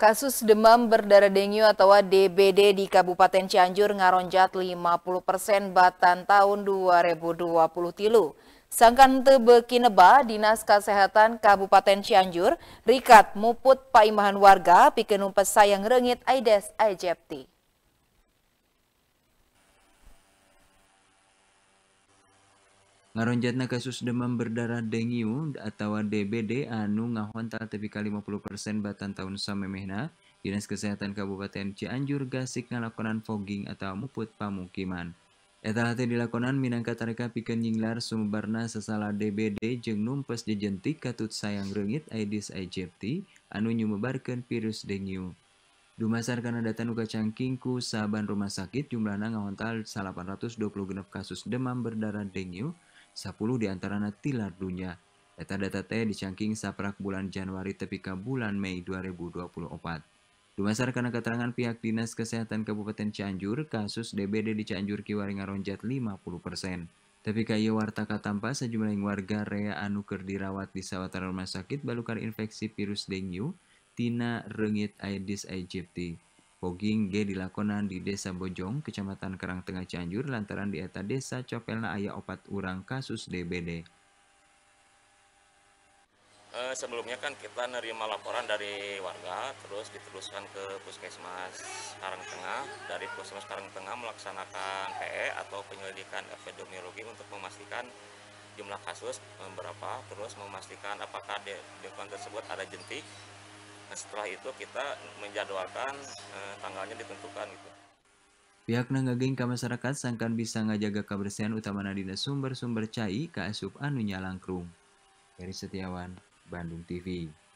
Kasus demam berdarah dengue atau DBD di Kabupaten Cianjur ngaronjat 50 persen batan tahun 2020 tilu. Sangkan neba, Dinas Kesehatan Kabupaten Cianjur, Rikat Muput Paimahan Warga, pikenumpes pesayang rengit Aides ajepti Ngaronjatna kasus demam berdarah dengue atau DBD anu ngahontal tepi ka 50% batan tahun samemehna, Dinas Kesehatan Kabupaten Cianjur gasik ngalakonan fogging atau muput pamukiman. Eta hati dilakonan minangka tarika pikeun nyinglar sumberna sesala DBD jeung numpes jejentik katut sayang reungit Aedes aegypti anu nyumebarkeun virus dengue. Dumasar karena data nuka cangkingku saban rumah sakit jumlahna ngahontal 826 kasus demam berdarah dengue 10 di antaranya tilar dunia. Data-data teh dicangking saprak bulan Januari ke bulan Mei 2024. Dumasar karena keterangan pihak Dinas Kesehatan Kabupaten Cianjur, kasus DBD di Cianjur kiwari ngaronjat 50%. Tapi kaya warta katampa sejumlah warga rea anu dirawat di sawatara rumah sakit balukar infeksi virus dengue tina rengit Aedes aegypti. Fogging G dilakonan di Desa Bojong, Kecamatan Karangtengah Cianjur lantaran di eta desa copelna ayah opat urang kasus DBD. Eh, sebelumnya kan kita nerima laporan dari warga, terus diteruskan ke Puskesmas Karangtengah. Dari Puskesmas Karangtengah melaksanakan PE atau penyelidikan epidemiologi untuk memastikan jumlah kasus eh, berapa, terus memastikan apakah di, di tersebut ada jentik setelah itu kita menjadwalkan eh, tanggalnya ditentukan gitu. Pihak nanggaging ke masyarakat sangkan bisa ngajaga kebersihan utama nadina sumber-sumber cai ke asup anu nyalangkrung. Dari Setiawan, Bandung TV.